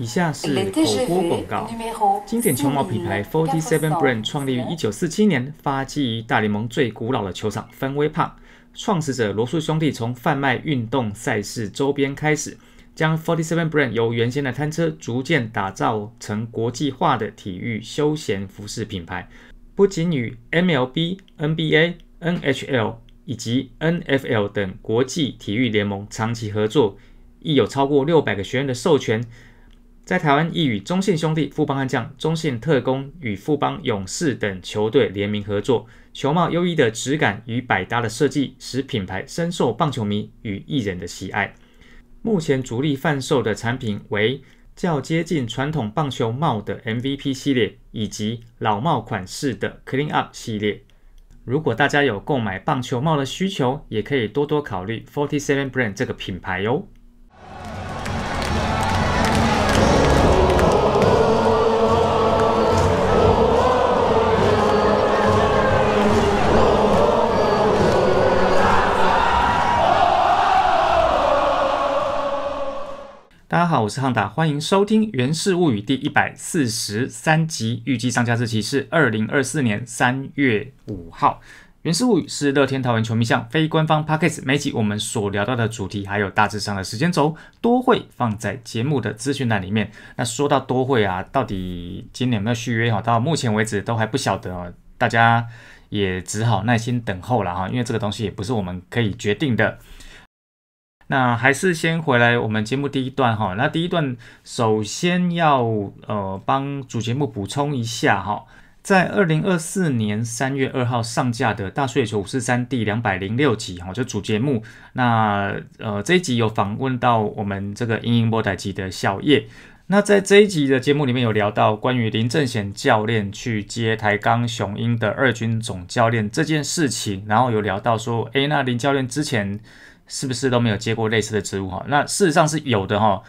以下是口播广告。经典球帽品牌 Forty Seven Brand 创立于一九四七年，发迹于大联盟最古老的球场芬威帕创始者罗素兄弟从贩卖运动赛事周边开始，将 Forty Seven Brand 由原先的摊车，逐渐打造成国际化的体育休闲服饰品牌。不仅与 MLB、NBA、NHL 以及 NFL 等国际体育联盟长期合作。亦有超过六百个学院的授权，在台湾亦与中信兄弟、富邦悍将、中信特工与富邦勇士等球队联名合作。球帽优异的质感与百搭的设计，使品牌深受棒球迷与艺人的喜爱。目前主力贩售的产品为较接近传统棒球帽的 MVP 系列，以及老帽款式的 Clean Up 系列。如果大家有购买棒球帽的需求，也可以多多考虑 Forty Seven Brand 这个品牌哟。好，我是汉达，欢迎收听《源氏物语》第一百四十三集。预计上架日期是二零二四年三月五号。《源氏物语》是乐天桃园球迷向非官方 p a c k a s e 每集我们所聊到的主题，还有大致上的时间轴，都会放在节目的资讯栏里面。那说到多会啊，到底今年有没有续约哈？到目前为止都还不晓得哦，大家也只好耐心等候了哈，因为这个东西也不是我们可以决定的。那还是先回来我们节目第一段哈。那第一段首先要呃帮主节目补充一下哈，在二零二四年三月二号上架的《大睡球五四三》第两百零六集哈，就主节目。那呃这一集有访问到我们这个英英波台集的小叶。那在这一集的节目里面有聊到关于林正贤教练去接台钢雄鹰的二军总教练这件事情，然后有聊到说，哎，那林教练之前。是不是都没有接过类似的职务哈？那事实上是有的哈。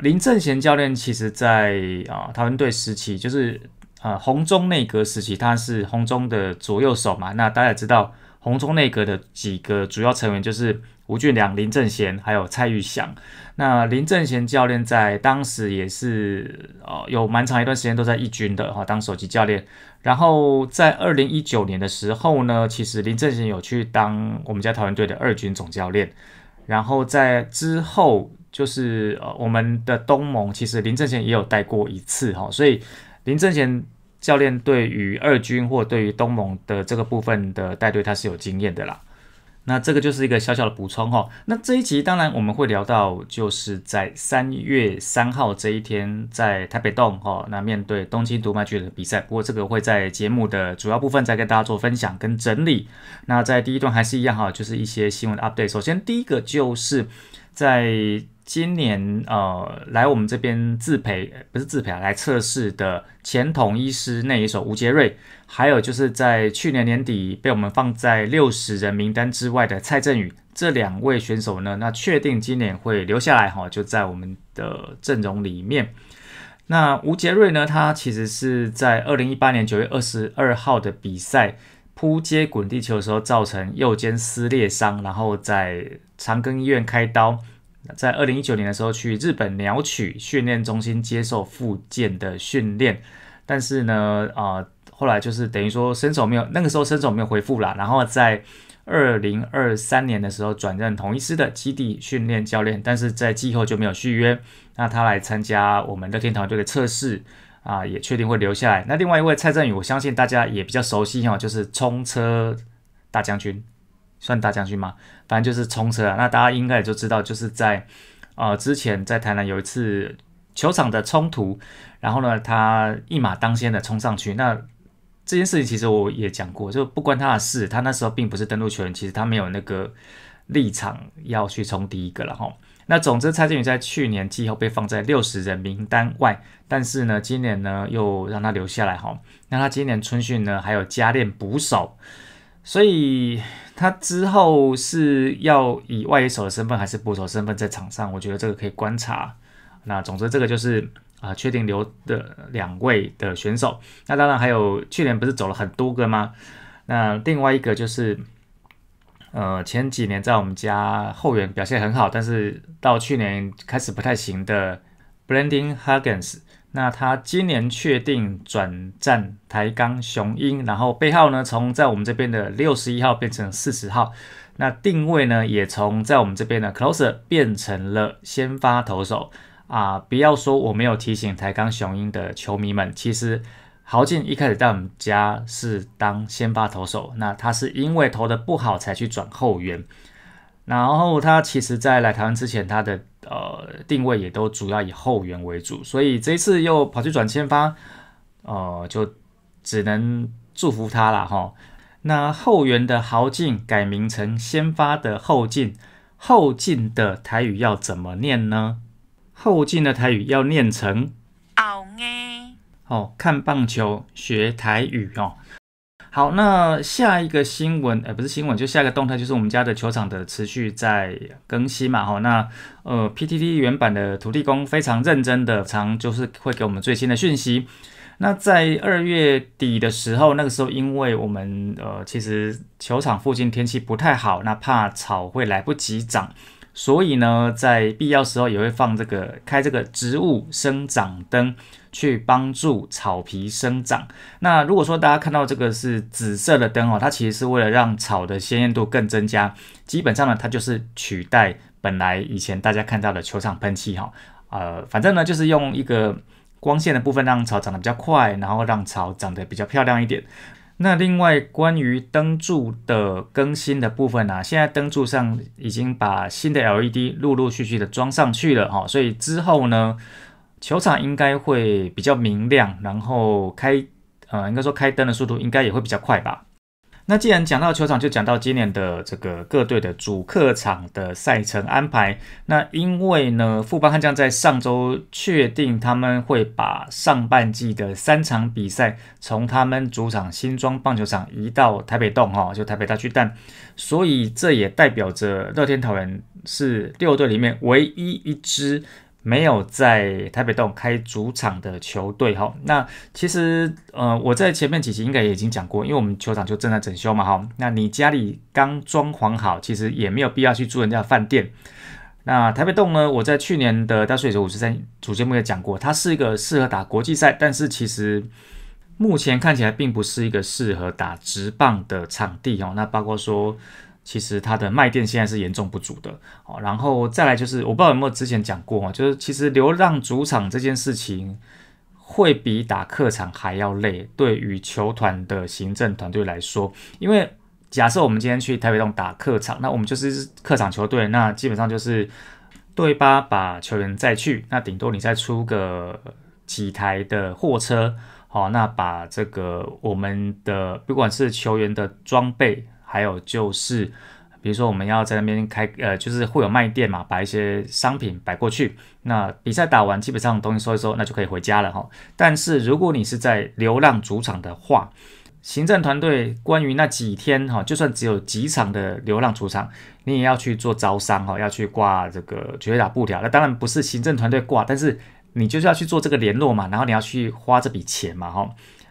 林正贤教练其实在啊，台湾队时期就是啊，红中内阁时期，他是红中的左右手嘛。那大家也知道。红中内阁的几个主要成员就是吴俊良、林正贤，还有蔡玉祥。那林正贤教练在当时也是呃有蛮长一段时间都在一军的哈，当首席教练。然后在二零一九年的时候呢，其实林正贤有去当我们家桃园队的二军总教练。然后在之后就是呃我们的东盟，其实林正贤也有带过一次哈，所以林正贤。教练对于二军或对于东盟的这个部分的带队，他是有经验的啦。那这个就是一个小小的补充哈。那这一集当然我们会聊到，就是在三月三号这一天在台北洞哈，那面对东京独麦剧的比赛。不过这个会在节目的主要部分再跟大家做分享跟整理。那在第一段还是一样哈，就是一些新闻的 update。首先第一个就是在。今年呃，来我们这边自培不是自培啊，来测试的前统一师那一手吴杰瑞，还有就是在去年年底被我们放在六十人名单之外的蔡振宇，这两位选手呢，那确定今年会留下来哈，就在我们的阵容里面。那吴杰瑞呢，他其实是在二零一八年九月二十二号的比赛扑接滚地球的时候造成右肩撕裂伤，然后在长庚医院开刀。在二零一九年的时候，去日本鸟取训练中心接受复健的训练，但是呢，啊，后来就是等于说身手没有，那个时候身手没有恢复啦。然后在二零二三年的时候，转任同一师的基地训练教练，但是在季后就没有续约。那他来参加我们乐天团队的测试啊，也确定会留下来。那另外一位蔡振宇，我相信大家也比较熟悉哈，就是冲车大将军。算大将军吗？反正就是冲车啊。那大家应该也就知道，就是在呃之前在台南有一次球场的冲突，然后呢他一马当先的冲上去。那这件事情其实我也讲过，就不关他的事。他那时候并不是登陆球员，其实他没有那个立场要去冲第一个了哈。那总之蔡振宇在去年季后被放在六十人名单外，但是呢今年呢又让他留下来哈。那他今年春训呢还有加练捕手。所以他之后是要以外野手的身份还是捕手身份在场上？我觉得这个可以观察。那总之这个就是啊，确定留的两位的选手。那当然还有去年不是走了很多个吗？那另外一个就是呃，前几年在我们家后援表现很好，但是到去年开始不太行的 b r a n d i n g Huggins。那他今年确定转战台钢雄鹰，然后背号呢从在我们这边的六十一号变成四十号，那定位呢也从在我们这边的 closer 变成了先发投手啊！不要说我没有提醒台钢雄鹰的球迷们，其实豪进一开始在我们家是当先发投手，那他是因为投的不好才去转后援。然后他其实，在来台湾之前，他的呃定位也都主要以后援为主，所以这一次又跑去转先发，呃，就只能祝福他了哈。那后援的豪进改名成先发的后进，后进的台语要怎么念呢？后进的台语要念成好、哦，看棒球学台语哦。好，那下一个新闻，呃，不是新闻，就下一个动态，就是我们家的球场的持续在更新嘛，哈，那呃，PTT 原版的土地公非常认真的，常就是会给我们最新的讯息。那在二月底的时候，那个时候因为我们呃，其实球场附近天气不太好，那怕草会来不及长。所以呢，在必要时候也会放这个开这个植物生长灯，去帮助草皮生长。那如果说大家看到这个是紫色的灯哦，它其实是为了让草的鲜艳度更增加。基本上呢，它就是取代本来以前大家看到的球场喷漆哈。呃，反正呢，就是用一个光线的部分让草长得比较快，然后让草长得比较漂亮一点。那另外关于灯柱的更新的部分呢？现在灯柱上已经把新的 LED 陆陆续续的装上去了，哈，所以之后呢，球场应该会比较明亮，然后开，呃，应该说开灯的速度应该也会比较快吧。那既然讲到球场，就讲到今年的这个各队的主客场的赛程安排。那因为呢，富邦悍将在上周确定他们会把上半季的三场比赛从他们主场新庄棒球场移到台北洞，哈，就台北大巨蛋。所以这也代表着乐天桃园是六队里面唯一一支。没有在台北洞开主场的球队哈，那其实呃我在前面几集应该也已经讲过，因为我们球场就正在整修嘛哈，那你家里刚装潢好，其实也没有必要去住人家饭店。那台北洞呢，我在去年的大时候，五十三主节目也讲过，它是一个适合打国际赛，但是其实目前看起来并不是一个适合打直棒的场地哦，那包括说。其实它的卖店现在是严重不足的哦，然后再来就是我不知道有没有之前讲过哈，就是其实流浪主场这件事情会比打客场还要累，对于球团的行政团队来说，因为假设我们今天去台北栋打客场，那我们就是客场球队，那基本上就是对八把球员再去，那顶多你再出个几台的货车，好，那把这个我们的不管是球员的装备。还有就是，比如说我们要在那边开，呃，就是会有卖店嘛，把一些商品摆过去。那比赛打完，基本上东西收一收，那就可以回家了哈。但是如果你是在流浪主场的话，行政团队关于那几天哈，就算只有几场的流浪主场，你也要去做招商哈，要去挂这个绝打布条。那当然不是行政团队挂，但是你就是要去做这个联络嘛，然后你要去花这笔钱嘛哈。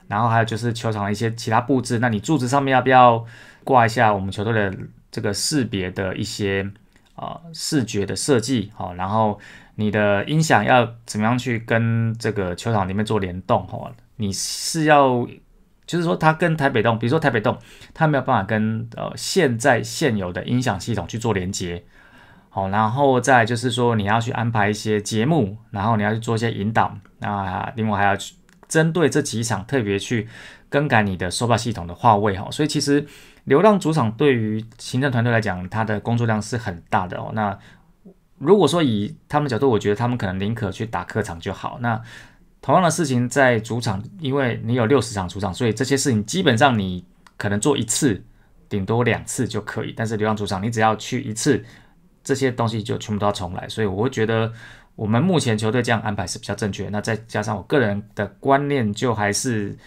然后还有就是球场的一些其他布置，那你柱子上面要不要？挂一下我们球队的这个识别的一些啊视觉的设计，好，然后你的音响要怎么样去跟这个球场里面做联动哈？你是要就是说它跟台北动，比如说台北动，它没有办法跟呃现在现有的音响系统去做连接，好，然后再就是说你要去安排一些节目，然后你要去做一些引导，那另外还要去针对这几场特别去更改你的收发系统的话位哈，所以其实。流浪主场对于行政团队来讲，他的工作量是很大的哦。那如果说以他们角度，我觉得他们可能宁可去打客场就好。那同样的事情在主场，因为你有六十场主场，所以这些事情基本上你可能做一次，顶多两次就可以。但是流浪主场，你只要去一次，这些东西就全部都要重来。所以我会觉得我们目前球队这样安排是比较正确。那再加上我个人的观念，就还是。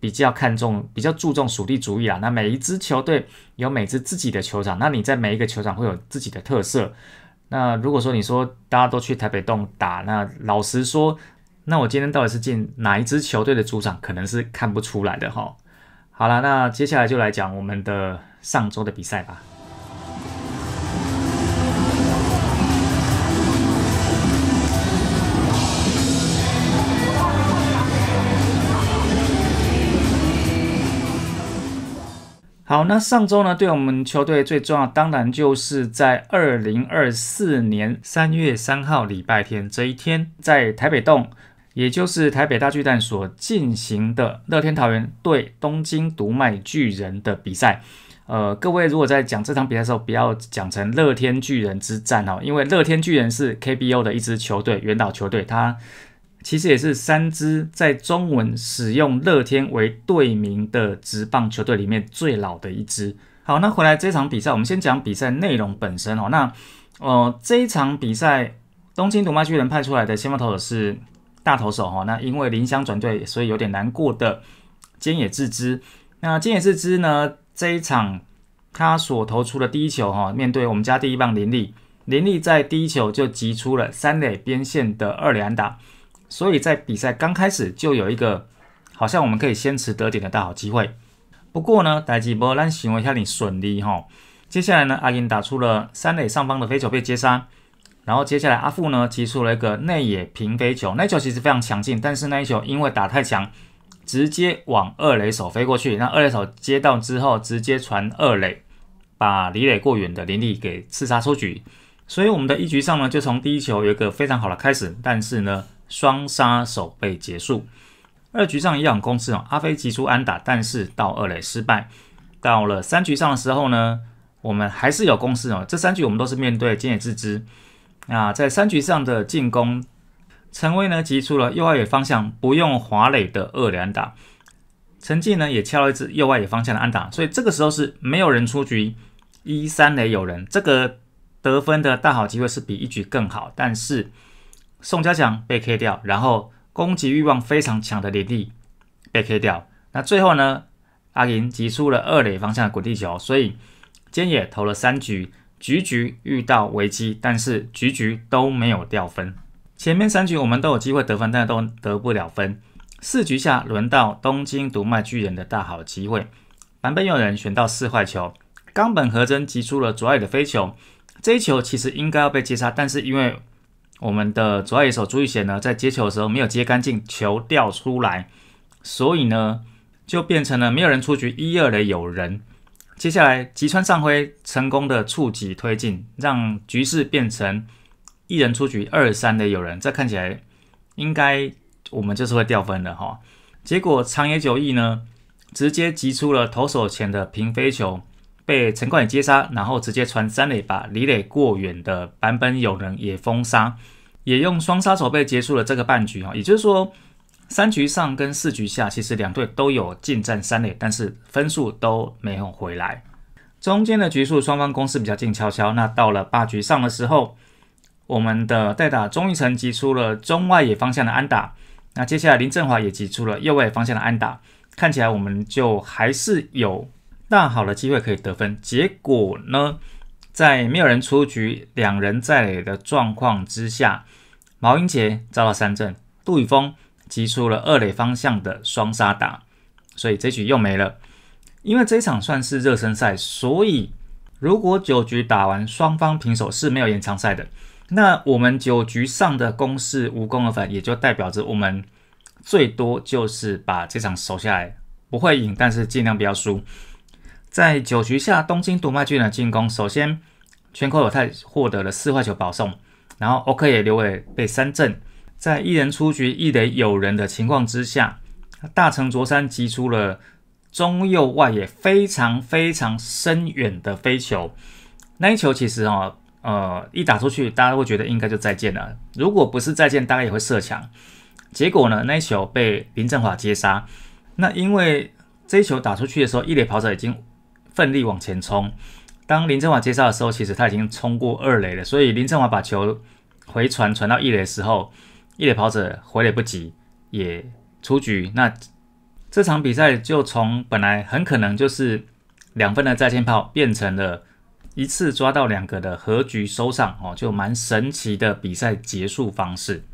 比较看重、比较注重属地主义啊。那每一支球队有每支自己的球场，那你在每一个球场会有自己的特色。那如果说你说大家都去台北洞打，那老实说，那我今天到底是进哪一支球队的主场，可能是看不出来的哈。好了，那接下来就来讲我们的上周的比赛吧。好，那上周呢，对我们球队最重要，当然就是在二零二四年三月三号礼拜天这一天，在台北洞，也就是台北大巨蛋所进行的乐天桃园对东京独麦巨人的比赛。呃，各位如果在讲这场比赛的时候，不要讲成乐天巨人之战哦，因为乐天巨人是 KBO 的一支球队，元岛球队，它其实也是三支在中文使用乐天为队名的职棒球队里面最老的一支。好，那回来这场比赛，我们先讲比赛内容本身哦。那呃，这一场比赛，东京读卖巨人派出来的先发投手是大投手哈。那因为林香转队，所以有点难过的间野智之。那间野智之呢，这一场他所投出的第一球哈，面对我们家第一棒林立，林立在第一球就击出了三垒边线的二垒安打。所以在比赛刚开始就有一个好像我们可以先持得点的大好机会。不过呢，戴吉波，让行为一下你顺利哈。接下来呢，阿银打出了三垒上方的飞球被接杀，然后接下来阿富呢提出了一个内野平飞球，那球其实非常强劲，但是那一球因为打太强，直接往二垒手飞过去，那二垒手接到之后直接传二垒，把李垒过远的林立给刺杀出局。所以我们的一局上呢，就从第一球有一个非常好的开始，但是呢。双杀守备结束，二局上也有攻势哦。阿飞急出安打，但是到二垒失败。到了三局上的时候呢，我们还是有攻势哦。这三局我们都是面对金野自知。啊，在三局上的进攻，陈威呢击出了右外野方向不用滑垒的二垒安打，陈记呢也敲了一支右外野方向的安打。所以这个时候是没有人出局，一三垒有人。这个得分的大好机会是比一局更好，但是。宋家强被 K 掉，然后攻击欲望非常强的林立被 K 掉。那最后呢？阿银击出了二垒方向的滚地球，所以菅野投了三局，局局遇到危机，但是局局都没有掉分。前面三局我们都有机会得分，但都得不了分。四局下轮到东京毒卖巨人的大好机会，版本有人选到四坏球，冈本和真击出了左外的飞球，这一球其实应该要被接杀，但是因为。我们的左外野手朱玉贤呢，在接球的时候没有接干净，球掉出来，所以呢，就变成了没有人出局一二的有人。接下来吉川尚辉成功的触及推进，让局势变成一人出局二三的有人。这看起来应该我们就是会掉分的哈。结果长野久义呢，直接击出了投手前的平飞球。被陈冠宇击杀，然后直接传三垒，把李磊过远的版本友人也封杀，也用双杀手被结束了这个半局哈。也就是说三局上跟四局下其实两队都有进战三垒，但是分数都没有回来。中间的局数双方攻势比较静悄悄，那到了八局上的时候，我们的代打钟义成击出了中外野方向的安打，那接下来林振华也击出了右外方向的安打，看起来我们就还是有。大好的机会可以得分，结果呢，在没有人出局、两人在垒的状况之下，毛英杰遭到三振，杜宇峰击出了二垒方向的双杀打，所以这局又没了。因为这一场算是热身赛，所以如果九局打完双方平手是没有延长赛的。那我们九局上的攻势无功而返，也就代表着我们最多就是把这场守下来，不会赢，但是尽量不要输。在九局下，东京读卖巨人进攻。首先，全口有泰获得了四坏球保送，然后 OK 也留给被三振。在一人出局、一垒有人的情况之下，大成卓山击出了中右外野非常非常深远的飞球。那一球其实哦。呃，一打出去，大家会觉得应该就再见了。如果不是再见，大概也会射墙。结果呢，那一球被林振华接杀。那因为这一球打出去的时候，一垒跑者已经。奋力往前冲。当林振华接杀的时候，其实他已经冲过二垒了。所以林振华把球回传传到一垒的时候，一垒跑者回垒不及，也出局。那这场比赛就从本来很可能就是两分的在线炮，变成了一次抓到两个的和局收场哦，就蛮神奇的比赛结束方式。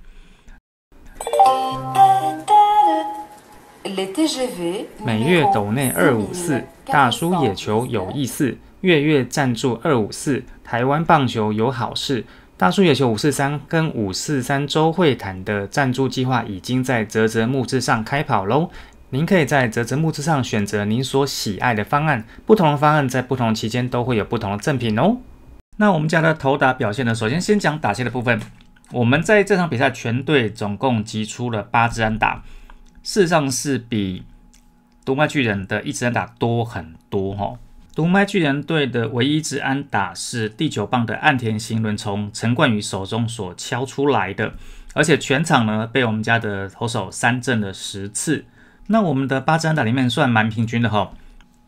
每月斗内二五四，大叔野球有意思，月月赞助二五四，台湾棒球有好事。大叔野球五四三跟五四三周会谈的赞助计划已经在泽泽木志上开跑喽。您可以在泽泽木志上选择您所喜爱的方案，不同的方案在不同期间都会有不同的赠品哦。那我们家的投打表现呢？首先先讲打线的部分，我们在这场比赛全队总共击出了八支安打。事实上是比独麦巨人的一支安打多很多哈。独麦巨人队的唯一一支安打是第九棒的岸田新伦从陈冠宇手中所敲出来的，而且全场呢被我们家的投手三振了十次。那我们的八支安打里面算蛮平均的哈，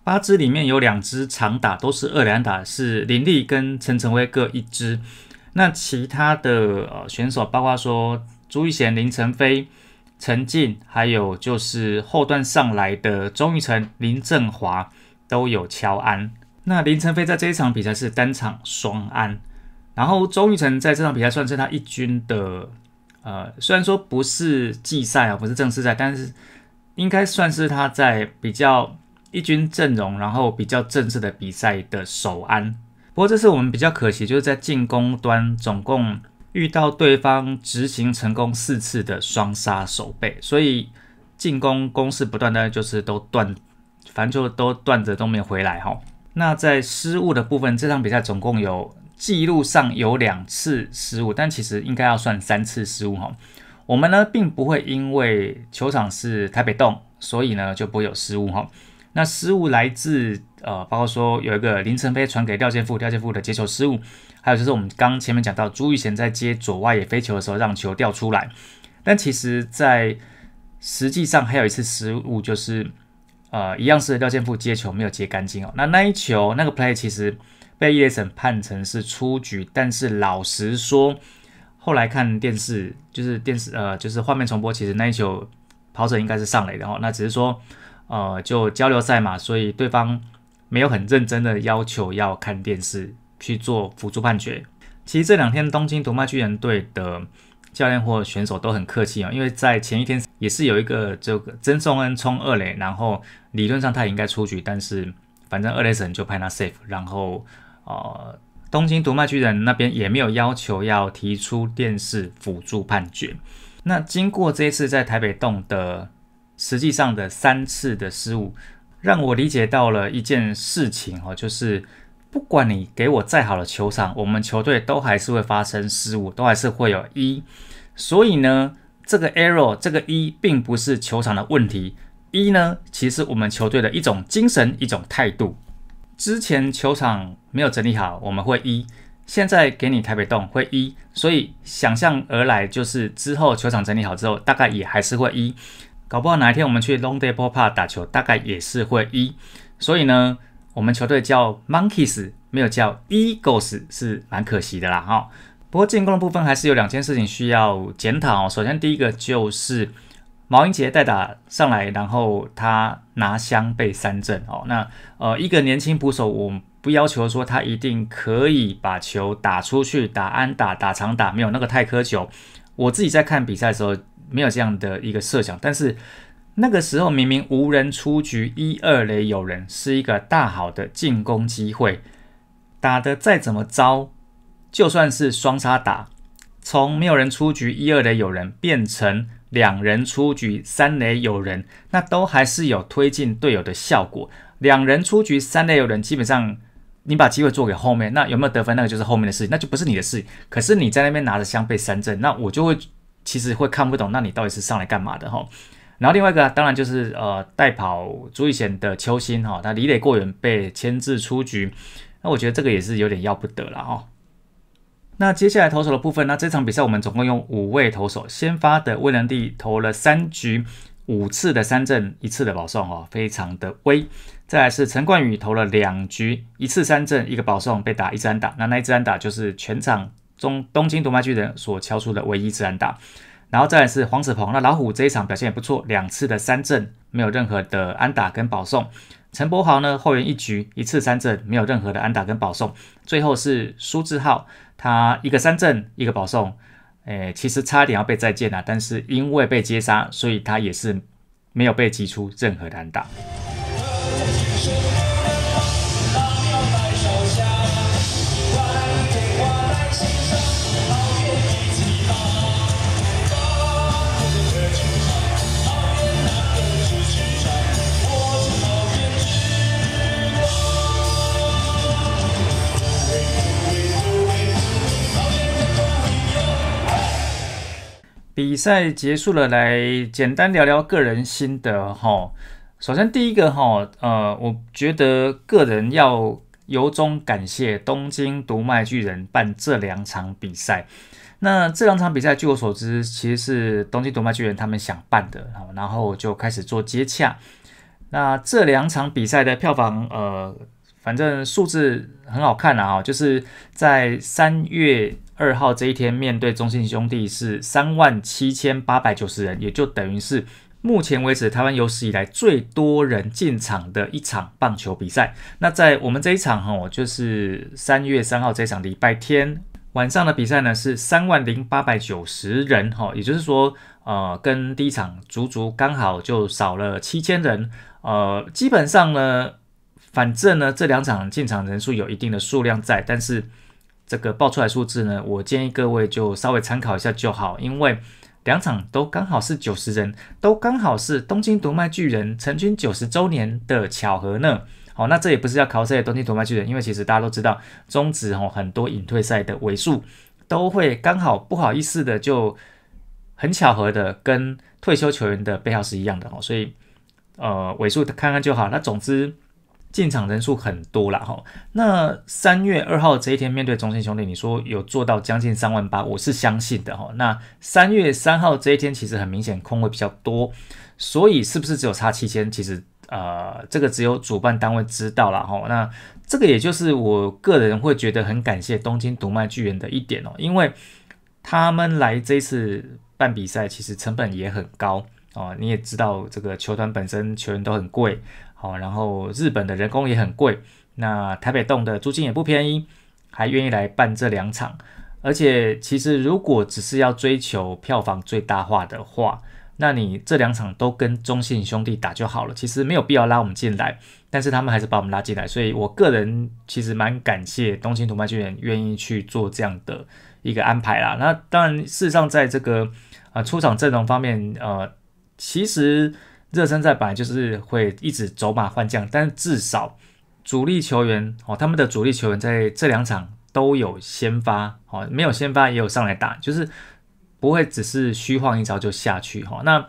八支里面有两支长打都是二连打，是林立跟陈成威各一支。那其他的呃选手包括说朱玉贤、林成飞。陈进，还有就是后段上来的钟玉成、林振华都有敲安。那林晨飞在这一场比赛是单场双安，然后钟玉成在这场比赛算是他一军的，呃，虽然说不是季赛啊，不是正式赛，但是应该算是他在比较一军阵容，然后比较正式的比赛的首安。不过这次我们比较可惜，就是在进攻端总共。遇到对方执行成功四次的双杀守备，所以进攻攻势不断呢，就是都断，反正就都断着都没有回来哈。那在失误的部分，这场比赛总共有记录上有两次失误，但其实应该要算三次失误哈。我们呢并不会因为球场是台北洞，所以呢就不会有失误哈。那失误来自呃，包括说有一个林晨飞传给廖建富，廖建富的接球失误，还有就是我们刚前面讲到朱玉贤在接左外野飞球的时候让球掉出来。但其实，在实际上还有一次失误，就是呃一样是廖建富接球没有接干净哦。那那一球那个 play 其实被叶裁判成是出局，但是老实说，后来看电视就是电视呃就是画面重播，其实那一球跑者应该是上垒的哦。那只是说。呃，就交流赛嘛，所以对方没有很认真的要求要看电视去做辅助判决。其实这两天东京读卖巨人队的教练或选手都很客气哦，因为在前一天也是有一个这个曾颂恩冲二垒，然后理论上他也应该出局，但是反正二垒神就判他 safe。然后呃，东京读卖巨人那边也没有要求要提出电视辅助判决。那经过这一次在台北洞的。实际上的三次的失误，让我理解到了一件事情哦，就是不管你给我再好的球场，我们球队都还是会发生失误，都还是会有一。所以呢，这个 error 这个一，并不是球场的问题，一呢，其实我们球队的一种精神，一种态度。之前球场没有整理好，我们会一；现在给你台北洞会一，所以想象而来就是之后球场整理好之后，大概也还是会一。搞不好哪一天我们去 l o n g d a y e Park 打球，大概也是会一。所以呢，我们球队叫 Monkeys，没有叫 Eagles，是蛮可惜的啦哈。不过进攻的部分还是有两件事情需要检讨。首先，第一个就是毛英杰代打上来，然后他拿箱被三振哦。那呃，一个年轻捕手，我不要求说他一定可以把球打出去，打安打，打长打，没有那个太苛求。我自己在看比赛的时候。没有这样的一个设想，但是那个时候明明无人出局，一二垒有人是一个大好的进攻机会。打的再怎么糟，就算是双杀打，从没有人出局一二垒有人变成两人出局三垒有人，那都还是有推进队友的效果。两人出局三垒有人，基本上你把机会做给后面，那有没有得分那个就是后面的事情，那就不是你的事情。可是你在那边拿着枪被三振，那我就会。其实会看不懂，那你到底是上来干嘛的哈？然后另外一个当然就是呃，代跑朱义贤的邱新哈，他离垒过远被牵制出局，那我觉得这个也是有点要不得了哈。那接下来投手的部分，那这场比赛我们总共用五位投手，先发的魏能帝投了三局五次的三振一次的保送哦，非常的威。再来是陈冠宇投了两局一次三振一个保送被打一直安打，那那一支安打就是全场。中东京独麦巨人所敲出的唯一次安打，然后再来是黄子鹏，那老虎这一场表现也不错，两次的三振没有任何的安打跟保送。陈柏豪呢后援一局一次三振，没有任何的安打跟保送。最后是苏志浩，他一个三振一个保送，诶其实差点要被再见了，但是因为被接杀，所以他也是没有被击出任何安打。比赛结束了，来简单聊聊个人心得哈。首先第一个哈，呃，我觉得个人要由衷感谢东京独卖巨人办这两场比赛。那这两场比赛，据我所知，其实是东京独卖巨人他们想办的，然后就开始做接洽。那这两场比赛的票房，呃，反正数字很好看啦。哈，就是在三月。二号这一天面对中信兄弟是三万七千八百九十人，也就等于是目前为止台湾有史以来最多人进场的一场棒球比赛。那在我们这一场哈，就是三月三号这场礼拜天晚上的比赛呢，是三万零八百九十人哈，也就是说，呃，跟第一场足足刚好就少了七千人。呃，基本上呢，反正呢这两场进场人数有一定的数量在，但是。这个报出来数字呢，我建议各位就稍微参考一下就好，因为两场都刚好是九十人，都刚好是东京读麦巨人成军九十周年的巧合呢。好，那这也不是要考谁东京读麦巨人，因为其实大家都知道，中止哦很多隐退赛的尾数都会刚好不好意思的就很巧合的跟退休球员的背号是一样的哦，所以呃尾数看看就好。那总之。进场人数很多了哈，那三月二号这一天面对中信兄弟，你说有做到将近三万八，我是相信的哈。那三月三号这一天其实很明显空位比较多，所以是不是只有差七千？其实呃，这个只有主办单位知道了哈。那这个也就是我个人会觉得很感谢东京读卖巨人的一点哦，因为他们来这一次办比赛，其实成本也很高。哦，你也知道这个球团本身球员都很贵，好，然后日本的人工也很贵，那台北栋的租金也不便宜，还愿意来办这两场，而且其实如果只是要追求票房最大化的话，那你这两场都跟中信兄弟打就好了，其实没有必要拉我们进来，但是他们还是把我们拉进来，所以我个人其实蛮感谢东京土曼巨人愿意去做这样的一个安排啦。那当然，事实上在这个啊出场阵容方面，呃。其实热身赛本来就是会一直走马换将，但至少主力球员哦，他们的主力球员在这两场都有先发，哦，没有先发也有上来打，就是不会只是虚晃一招就下去哈。那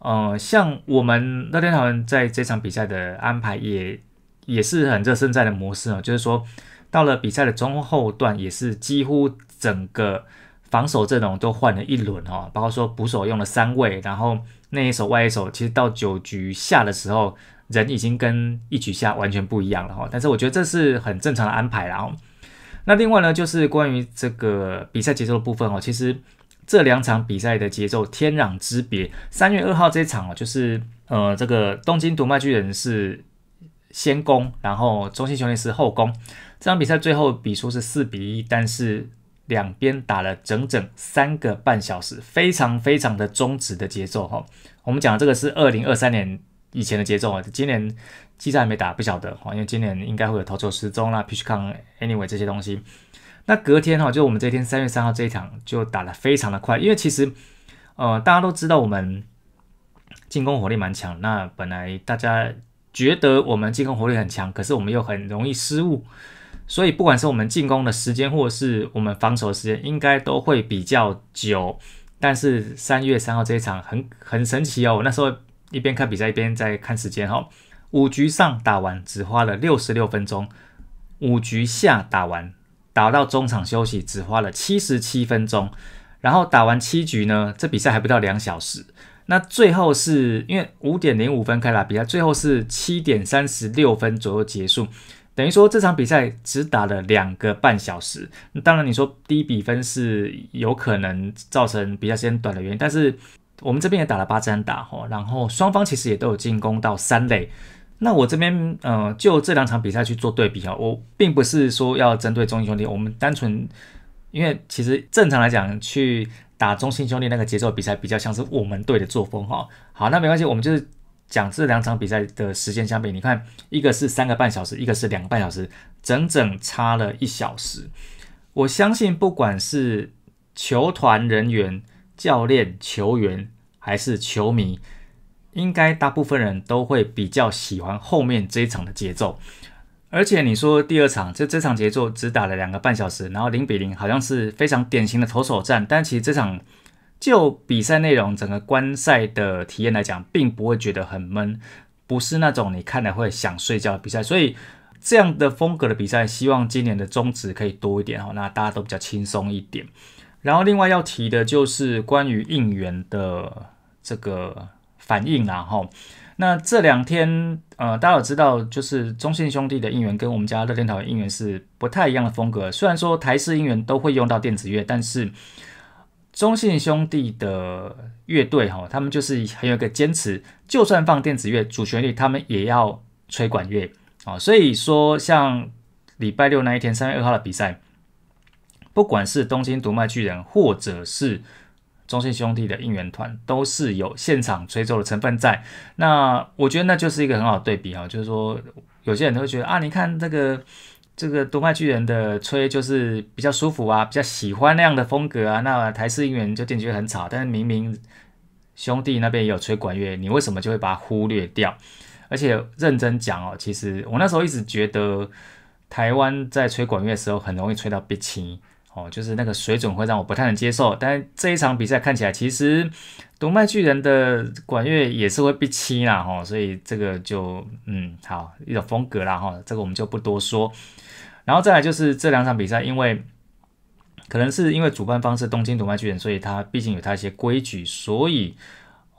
呃，像我们乐天豪门在这场比赛的安排也也是很热身赛的模式啊，就是说到了比赛的中后段也是几乎整个防守阵容都换了一轮哦，包括说补手用了三位，然后。那一手外一手，其实到九局下的时候，人已经跟一局下完全不一样了哈。但是我觉得这是很正常的安排啦。那另外呢，就是关于这个比赛节奏的部分哦，其实这两场比赛的节奏天壤之别。三月二号这一场哦，就是呃，这个东京独麦巨人是先攻，然后中心兄弟是后攻。这场比赛最后比数是四比一，但是。两边打了整整三个半小时，非常非常的中止的节奏哈。我们讲的这个是二零二三年以前的节奏啊，今年基站还没打，不晓得哈，因为今年应该会有投球失踪啦，必须看 anyway 这些东西。那隔天哈，就我们这一天三月三号这一场就打得非常的快，因为其实呃大家都知道我们进攻火力蛮强，那本来大家觉得我们进攻火力很强，可是我们又很容易失误。所以，不管是我们进攻的时间，或是我们防守的时间，应该都会比较久。但是三月三号这一场很很神奇哦，那时候一边看比赛一边在看时间哈。五局上打完只花了六十六分钟，五局下打完打到中场休息只花了七十七分钟，然后打完七局呢，这比赛还不到两小时。那最后是因为五点零五分开打比赛，最后是七点三十六分左右结束。等于说这场比赛只打了两个半小时，当然你说低比分是有可能造成比赛时间短的原因，但是我们这边也打了八扎打哦，然后双方其实也都有进攻到三垒，那我这边呃就这两场比赛去做对比哈，我并不是说要针对中心兄弟，我们单纯因为其实正常来讲去打中心兄弟那个节奏比赛比较像是我们队的作风哈，好那没关系，我们就是。讲这两场比赛的时间相比，你看，一个是三个半小时，一个是两个半小时，整整差了一小时。我相信，不管是球团人员、教练、球员，还是球迷，应该大部分人都会比较喜欢后面这一场的节奏。而且你说第二场，这这场节奏只打了两个半小时，然后零比零，好像是非常典型的投手战，但其实这场。就比赛内容，整个观赛的体验来讲，并不会觉得很闷，不是那种你看了会想睡觉的比赛。所以这样的风格的比赛，希望今年的宗旨可以多一点哈，那大家都比较轻松一点。然后另外要提的就是关于应援的这个反应啦哈。那这两天呃，大家有知道，就是中信兄弟的应援跟我们家乐天桃的应援是不太一样的风格。虽然说台式应援都会用到电子乐，但是。中信兄弟的乐队哈，他们就是还有一个坚持，就算放电子乐主旋律，他们也要吹管乐啊。所以说，像礼拜六那一天三月二号的比赛，不管是东京独麦巨人，或者是中信兄弟的应援团，都是有现场吹奏的成分在。那我觉得那就是一个很好对比啊，就是说有些人会觉得啊，你看这个。这个丹麦巨人的吹就是比较舒服啊，比较喜欢那样的风格啊。那台式音乐就感觉很吵，但是明明兄弟那边也有吹管乐，你为什么就会把它忽略掉？而且认真讲哦，其实我那时候一直觉得台湾在吹管乐的时候很容易吹到鼻青。哦，就是那个水准会让我不太能接受，但这一场比赛看起来其实独麦巨人的管乐也是会被弃啦哈，所以这个就嗯好一种风格啦哈，这个我们就不多说。然后再来就是这两场比赛，因为可能是因为主办方是东京独麦巨人，所以他毕竟有他一些规矩，所以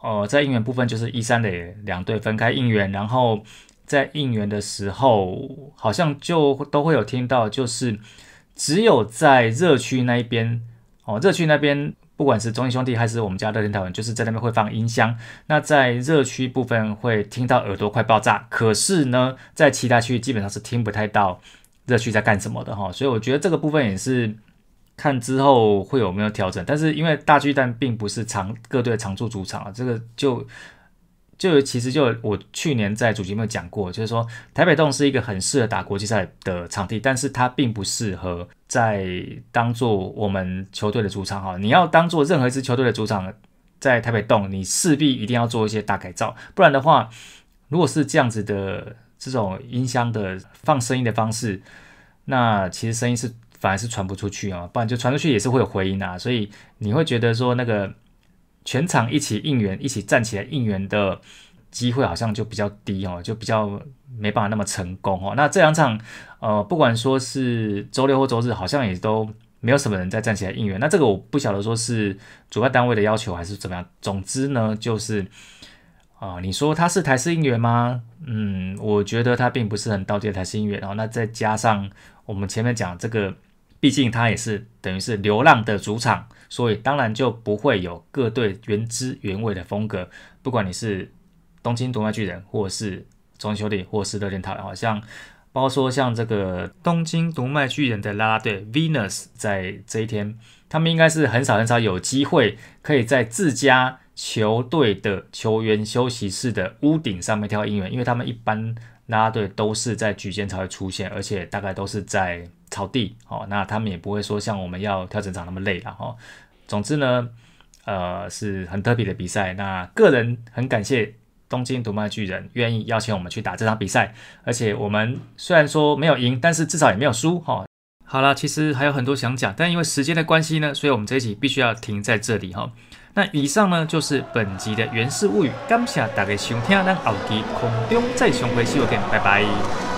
哦在应援部分就是一三的两队分开应援，然后在应援的时候好像就都会有听到就是。只有在热区那一边哦，热区那边不管是中英兄弟还是我们家乐天台湾，就是在那边会放音箱。那在热区部分会听到耳朵快爆炸，可是呢，在其他区域基本上是听不太到热区在干什么的哈。所以我觉得这个部分也是看之后会有没有调整，但是因为大巨蛋并不是常各队常驻主场啊，这个就。就其实就我去年在主节目讲过，就是说台北洞是一个很适合打国际赛的场地，但是它并不适合在当做我们球队的主场哈。你要当做任何一支球队的主场在台北洞，你势必一定要做一些大改造，不然的话，如果是这样子的这种音箱的放声音的方式，那其实声音是反而是传不出去啊，不然就传出去也是会有回音啊，所以你会觉得说那个。全场一起应援，一起站起来应援的机会好像就比较低哦，就比较没办法那么成功哦。那这两场，呃，不管说是周六或周日，好像也都没有什么人在站起来应援。那这个我不晓得说是主办单位的要求还是怎么样。总之呢，就是啊，你说他是台式应援吗？嗯，我觉得他并不是很倒贴台式应援哦。那再加上我们前面讲这个，毕竟他也是等于是流浪的主场。所以当然就不会有各队原汁原味的风格。不管你是东京独卖巨人，或是中修兄或是乐天桃好像包括说像这个东京独卖巨人的啦啦队 Venus，在这一天，他们应该是很少很少有机会可以在自家球队的球员休息室的屋顶上面跳应援，因为他们一般啦啦队都是在举荐才会出现，而且大概都是在。草地哦，那他们也不会说像我们要跳整场那么累了哈。总之呢，呃，是很特别的比赛。那个人很感谢东京独麦巨人愿意邀请我们去打这场比赛。而且我们虽然说没有赢，但是至少也没有输哈。好了，其实还有很多想讲，但因为时间的关系呢，所以我们这一集必须要停在这里哈。那以上呢就是本集的《源氏物语》，感谢大家收听，我们后期空中再回西收听，拜拜。